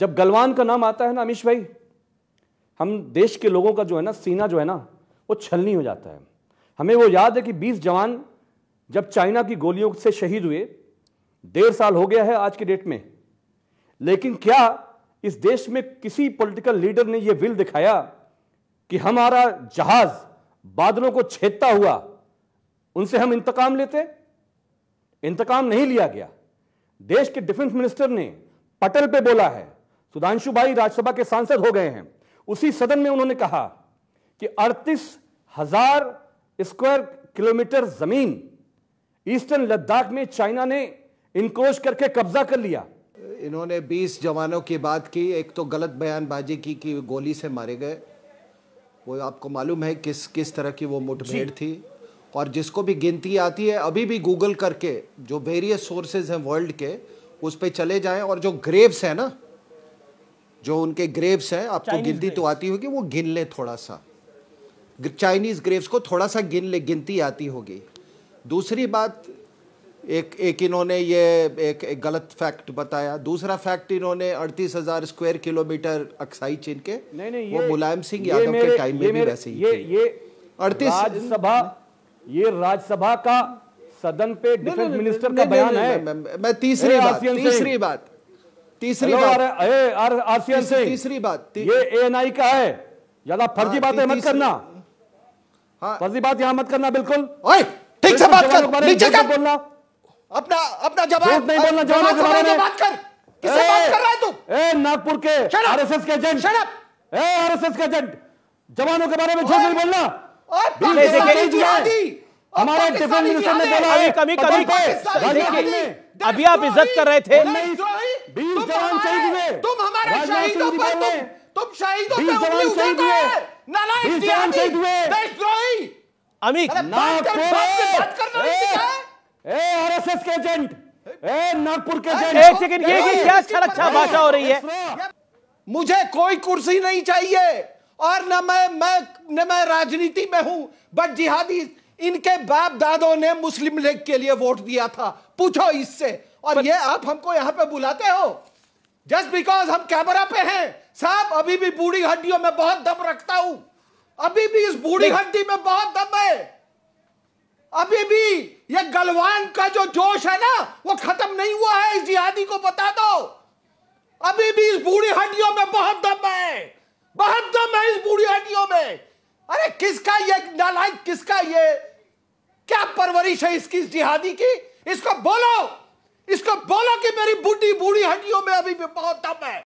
जब गलवान का नाम आता है ना अमीश भाई हम देश के लोगों का जो है ना सीना जो है ना वो छलनी हो जाता है हमें वो याद है कि 20 जवान जब चाइना की गोलियों से शहीद हुए डेढ़ साल हो गया है आज के डेट में लेकिन क्या इस देश में किसी पॉलिटिकल लीडर ने ये विल दिखाया कि हमारा जहाज बादलों को छेदता हुआ उनसे हम इंतकाम लेते इंतकाम नहीं लिया गया देश के डिफेंस मिनिस्टर ने पटल पे बोला है सुधांशु तो भाई राज्यसभा के सांसद हो गए हैं उसी सदन में उन्होंने कहा कि अड़तीस हजार स्क्वायर किलोमीटर जमीन ईस्टर्न लद्दाख में चाइना ने इनक्रोच करके कब्जा कर लिया इन्होंने 20 जवानों की बात की एक तो गलत बयानबाजी की कि गोली से मारे गए वो आपको मालूम है किस किस तरह की वो मुठभेड़ थी और जिसको भी गिनती आती है अभी भी गूगल करके जो वेरियस सोर्सेज हैं वर्ल्ड के उस पर चले जाएं और जो ग्रेव्स हैं ना जो उनके ग्रेव्स हैं आपको गिनती तो आती होगी वो गिन ले थोड़ा सा चाइनीज़ ग्रेव्स को थोड़ा सा गिन ले गिनती आती होगी दूसरी बात एक एक इन्होंने ये एक, एक गलत फैक्ट बताया दूसरा फैक्ट इन्होंने अड़तीस हजार स्क्वायर किलोमीटर अक्साई चीन के नहीं, नहीं, वो मुलायम सिंह यादव के टाइम में भी वैसे ही ये ये अड़तीस राज्यसभा ये राज्यसभा का सदन पे डिफेंस मिनिस्टर का बयान है मैं तीसरी बात तीसरी बात तीसरी बात आरसीएल से तीसरी बात ये एएनआई का है ज्यादा हाँ, फर्जी बातें मत करना हाँ। फर्जी बात यहां मत करना बिल्कुल ठीक से बात कर नीचे कर बोलना अपना अपना जवाब नहीं बोलना जवाब के बारे में बात कर किससे बात कर रहा है तू ए नागपुर के आरएसएस के एजेंट शट अप ए आरएसएस के एजेंट जवानों के बारे में झूठ नहीं बोलना हमारे डिफेंस मिनिस्टर ने बोला कभी कभी अभी आप इज्जत कर रहे थे तुम उंगली देशद्रोही अमित आरएसएस के एजेंट ए नागपुर के एजेंट एक सेकंड ये क्या छलक छा अच्छा अच्छा भाषा हो रही है मुझे कोई कुर्सी नहीं चाहिए और न मैं मैं न मैं राजनीति में हूं बट जिहादी इनके बाप दादों ने मुस्लिम लीग के लिए वोट दिया था पूछो इससे और ये आप हमको यहां पे बुलाते हो जस्ट बिकॉज हम कैमरा पे हैं साहब अभी भी बूढ़ी हड्डियों में बहुत दम रखता हूं अभी भी इस बूढ़ी हड्डी में बहुत दम है अभी भी ये गलवान का जो जोश है ना वो खत्म नहीं हुआ है इस जिहादी को बता दो अभी भी इस बूढ़ी हड्डियों में बहुत दम है बहुत दम है इस बूढ़ी हड्डियों में अरे किसका ये नालायक किसका ये क्या परवरिश है इसकी इस जिहादी की इसको बोलो इसको बोलो कि मेरी बूटी बूढ़ी हड्डियों में अभी भी बहुत दम है